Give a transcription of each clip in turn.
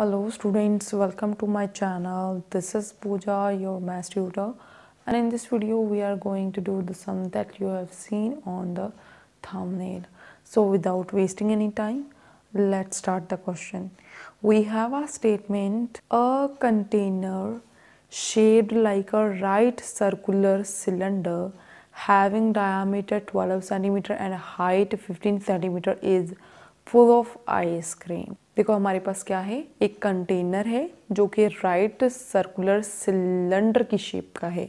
hello students welcome to my channel this is Pooja your math tutor and in this video we are going to do the sum that you have seen on the thumbnail so without wasting any time let's start the question we have a statement a container shaped like a right circular cylinder having diameter 12 centimeter and height 15 centimeter is full of ice cream देखो हमारे पास क्या है एक container है जो कि right circular cylinder की शेप का है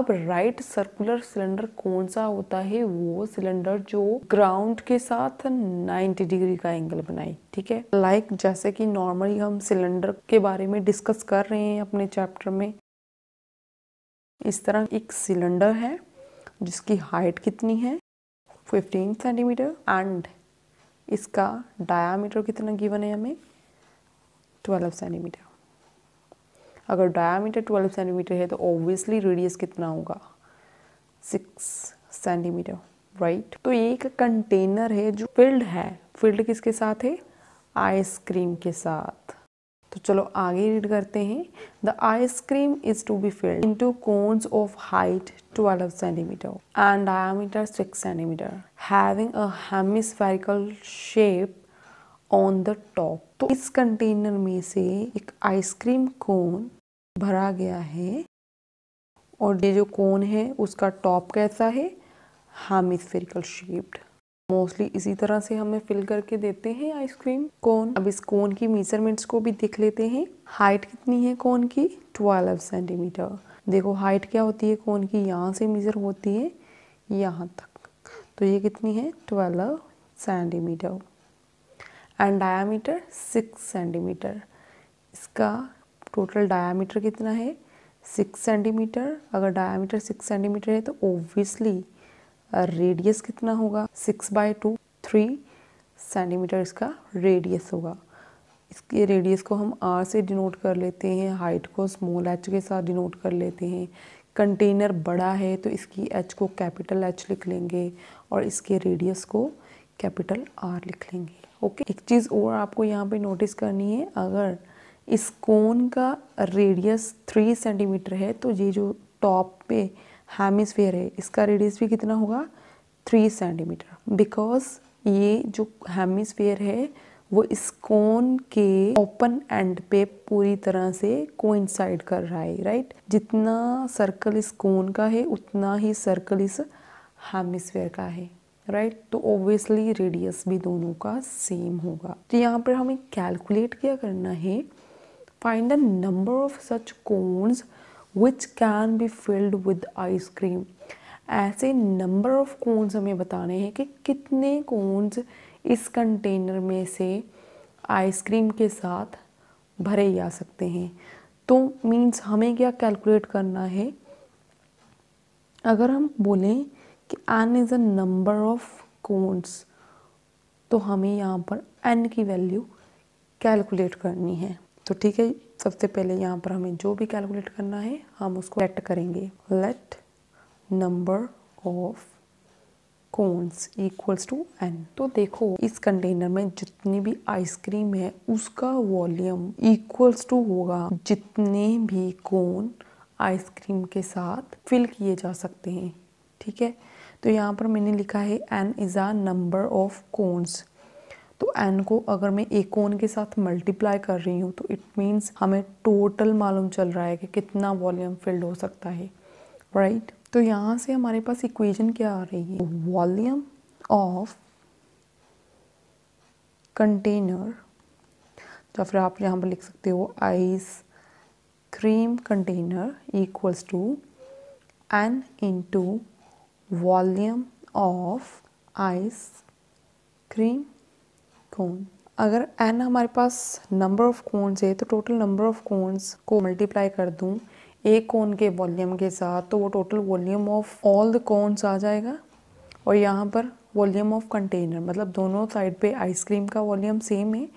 अब राइट सर्कुलर सिलेंडर कौन सा होता है वो सिलेंडर जो ग्राउंड के साथ 90 डिग्री का एंगल बनाए ठीक है लाइक like जैसे कि नॉर्मली हम सिलेंडर के बारे में डिस्कस कर रहे हैं अपने चैप्टर में इस तरह एक सिलेंडर है जिसकी हाइट कितनी है 15 सेंटीमीटर एंड इसका डायामीटर कितना गिवन है हमें ट्वेल्व सेंटीमीटर अगर डायामीटर ट्वेल्व सेंटीमीटर है तो ऑब्वियसली रेडियस कितना होगा सिक्स सेंटीमीटर राइट तो ये एक कंटेनर है जो फिल्ड है फिल्ड किसके साथ है आइसक्रीम के साथ तो चलो आगे रीड करते हैं the ice cream is to be filled into cones of height 12 centimetre and diameter 6 centimetre having a hemispherical shape on the top तो इस कंटेनर में से एक आइसक्रीम कोन भरा गया है और ये जो कोन है उसका टॉप कैसा है हेमिस्फेरिकल शेप्ड मोस्टली इसी तरह से हमें फिल करके देते हैं आइसक्रीम कोन अब इस कोन की मेजरमेंट्स को भी देख लेते हैं हाइट कितनी है कोन की 12 सेंटीमीटर देखो हाइट क्या होती है कोन की यहाँ से मेज़र होती है यहाँ तक तो ये कितनी है 12 सेंटीमीटर एंड डायामीटर 6 सेंटीमीटर इसका टोटल डायामीटर कितना है 6 सेंटीमीटर अगर डायामीटर 6 सेंटीमीटर है तो ओब्वियसली रेडियस कितना होगा six by two three centimetre इसका रेडियस होगा इसके रेडियस को हम आर से डिनोट कर लेते हैं हाइट को स्मॉल एच के साथ डिनोट कर लेते हैं कंटेनर बड़ा है तो इसकी एच को कैपिटल एच लिख लेंगे और इसके रेडियस को कैपिटल आर लिख लेंगे ओके एक चीज़ और आपको यहाँ पे नोटिस करनी है अगर इस कोन का रेडियस थ्री सेंटीमीटर है तो ये जो टॉप पे हेमिसफेयर है इसका रेडियस भी कितना होगा थ्री सेंटीमीटर बिकॉज ये जो हेमिसफेयर है वो इस कोन के ओपन एंड पे पूरी तरह से कोइंसाइड कर रहा है राइट जितना सर्कल इस कोन का है उतना ही सर्कल इस हेमिसफेयर का है राइट तो ऑब्वियसली रेडियस भी दोनों का सेम होगा तो यहाँ पर हमें कैलकुलेट क्या करना है find the number of such cones which can be filled with ice cream ऐसे नंबर ऑफ कोन्स हमें बताने हैं कि कितने कोन्स इस कंटेनर में से आइसक्रीम के साथ भरे जा सकते हैं तो मीन्स हमें क्या कैलकुलेट करना है अगर हम बोलें कि n is a number of cones तो हमें यहाँ पर एन की वैल्यू कैलकुलेट करनी है तो ठीक है सबसे पहले यहाँ पर हमें जो भी कैलकुलेट करना है हम उसको लेट करेंगे let number of cones equals to n तो देखो इस कंटेनर में जितनी भी आइसक्रीम है उसका वॉल्यूम इक्वल्स टू होगा जितने भी कोन आइसक्रीम के साथ फिल किए जा सकते हैं ठीक है तो यहाँ पर मैंने लिखा है n is a number of cones तो एन को अगर मैं एक कोन के साथ मल्टीप्लाई कर रही हूँ तो इट मीन्स हमें टोटल मालूम चल रहा है कि कितना वॉल्यूम फिल्ड हो सकता है राइट right? तो यहाँ से हमारे पास इक्वेशन क्या आ रही है वॉल्यूम ऑफ कंटेनर या फिर आप यहाँ पर लिख सकते हो ice cream container equals to n into volume of ice cream cone अगर एन हमारे पास नंबर ऑफ कोन्स है तो टोटल नंबर ऑफ कोन्स को मल्टीप्लाई कर दूँ एक कोन के वॉल्यूम के साथ तो वो total volume of all the cones आ जाएगा और यहाँ पर वॉल्यूम ऑफ कंटेनर मतलब दोनों साइड पे आइसक्रीम का वॉल्यूम सेम है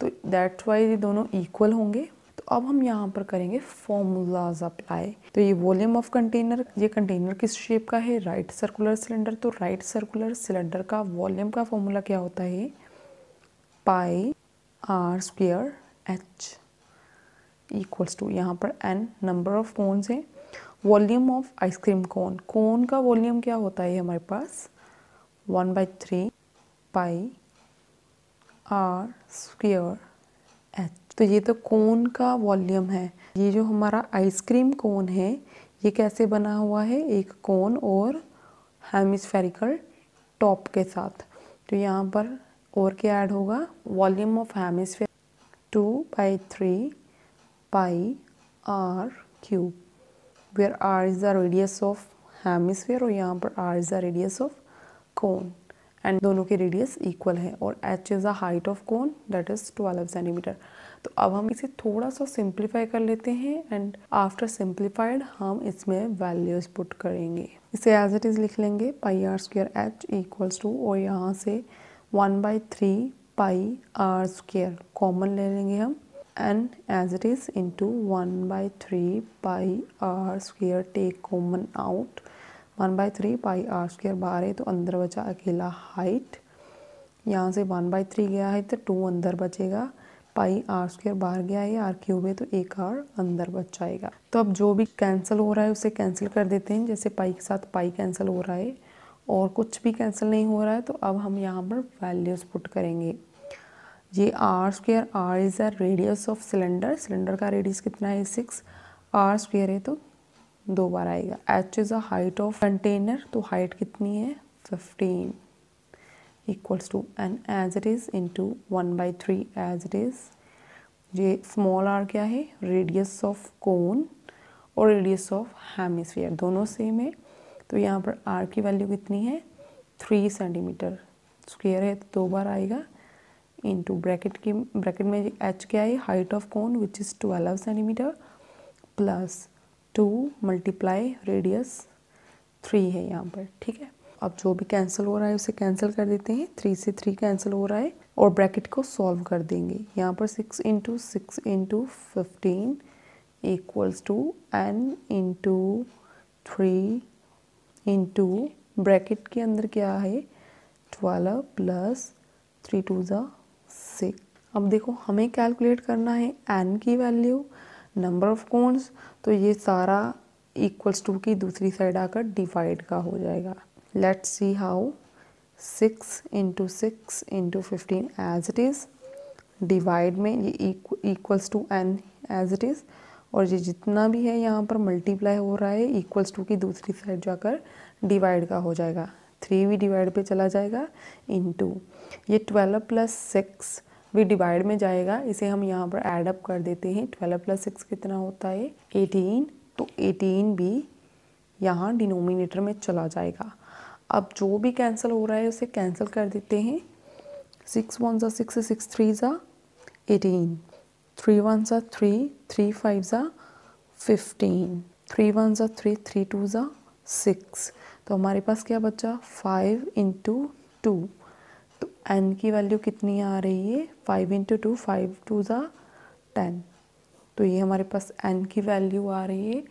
तो दैट्स वाई ये दोनों इक्वल होंगे तो अब हम यहाँ पर करेंगे फॉर्मूलाज अप्लाई तो ये वॉल्यूम ऑफ कंटेनर ये कंटेनर किस शेप का है राइट सर्कुलर सिलेंडर तो राइट सर्कुलर सिलेंडर का वॉल्यूम का फॉर्मूला क्या होता है pi r square h equals to यहाँ पर एन नंबर ऑफ कोन्स हैं volume of ice cream cone cone का वॉल्यूम क्या होता है हमारे पास one by three pi r square h तो ये तो कोन का वॉल्यूम है ये जो हमारा आइसक्रीम कोन है ये कैसे बना हुआ है एक कोन और हेमिस्फेरिकल टॉप के साथ तो यहाँ पर और क्या ऐड होगा volume of hemisphere two by three pi r cube where r is the radius of hemisphere और यहाँ पर r is the radius of cone and दोनों के रेडियस इक्वल है और h is the height of cone that is twelve centimetre तो अब हम इसे थोड़ा सा सिंप्लीफाई कर लेते हैं एंड आफ्टर सिंप्लीफाइड हम इसमें वैल्यूज पुट करेंगे इसे एज इट इज़ लिख लेंगे pi r square h equals to और यहाँ से one by three pi r square common ले लेंगे हम n as it is into one by three pi r square take common out one by three pi r square बाहर है तो अंदर बचा अकेला हाइट यहाँ से वन बाई थ्री गया है तो टू अंदर बचेगा पाई आर स्क्र बाहर गया है आर क्यूब है तो एक आर अंदर बच जाएगा तो अब जो भी कैंसिल हो रहा है उसे कैंसिल कर देते हैं जैसे पाई के साथ पाई कैंसिल हो रहा है और कुछ भी कैंसिल नहीं हो रहा है तो अब हम यहाँ पर वैल्यूज़ पुट करेंगे ये r square r is the radius of cylinder cylinder का रेडियस कितना है सिक्स आर स्क्वेयर है तो दो बार आएगा h is a height of container तो हाइट कितनी है fifteen equals to n as it is into one by three as it is ये स्मॉल आर क्या है रेडियस ऑफ कोन और रेडियस ऑफ हेमिस्फीयर दोनों सेम है तो यहाँ पर आर की वैल्यू कितनी है थ्री सेंटीमीटर स्क्वेयर है तो दो बार आएगा इनटू ब्रैकेट की ब्रैकेट में एच क्या है height of cone which is twelve centimetre plus two multiply radius three है यहाँ पर ठीक है अब जो भी कैंसिल हो रहा है उसे कैंसिल कर देते हैं थ्री से थ्री कैंसिल हो रहा है और ब्रैकेट को सॉल्व कर देंगे यहाँ पर six into six into fifteen equals to n into three into bracket के अंदर क्या है ट्वेल्व प्लस थ्री टू ज़ा सिक्स अब देखो हमें कैलकुलेट करना है एन की वैल्यू नंबर ऑफ कोन्स तो ये सारा इक्वल्स टू की दूसरी साइड आकर डिवाइड का हो जाएगा let's see how six into six into fifteen as it is divide में ये equals to n as it is और ये जितना भी है यहाँ पर मल्टीप्लाई हो रहा है इक्वल्स टू की दूसरी साइड जाकर डिवाइड का हो जाएगा थ्री भी डिवाइड पे चला जाएगा इन टू ये ट्वेल्व प्लस सिक्स भी डिवाइड में जाएगा इसे हम यहाँ पर एड अप कर देते हैं ट्वेल्व प्लस सिक्स कितना होता है एटीन तो एटीन भी यहाँ डिनोमिनेटर में चला जाएगा अब जो भी कैंसिल हो रहा है उसे कैंसिल कर देते हैं सिक्स वन ज़ा सिक्स सिक्स थ्री ज़ा eighteen three ones are three, three fives are fifteen three one ज़ा थ्री थ्री टू ज़ा सिक्स तो हमारे पास क्या बचा फाइव इंटू टू तो एन की वैल्यू कितनी आ रही है five into two five two ज़ा टेन तो ये हमारे पास एन की वैल्यू आ रही है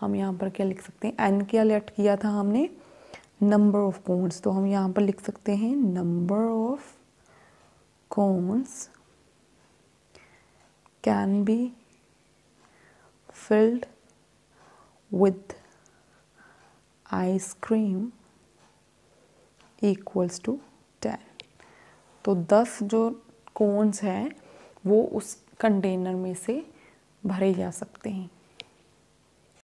हम यहाँ पर क्या लिख सकते हैं एन क्या लेट किया था हमने नंबर ऑफ कोन्स तो हम यहाँ पर लिख सकते हैं number of cones can be filled with ice cream equals to 10 तो 10 जो कोन्स हैं वो उस कंटेनर में से भरे जा सकते हैं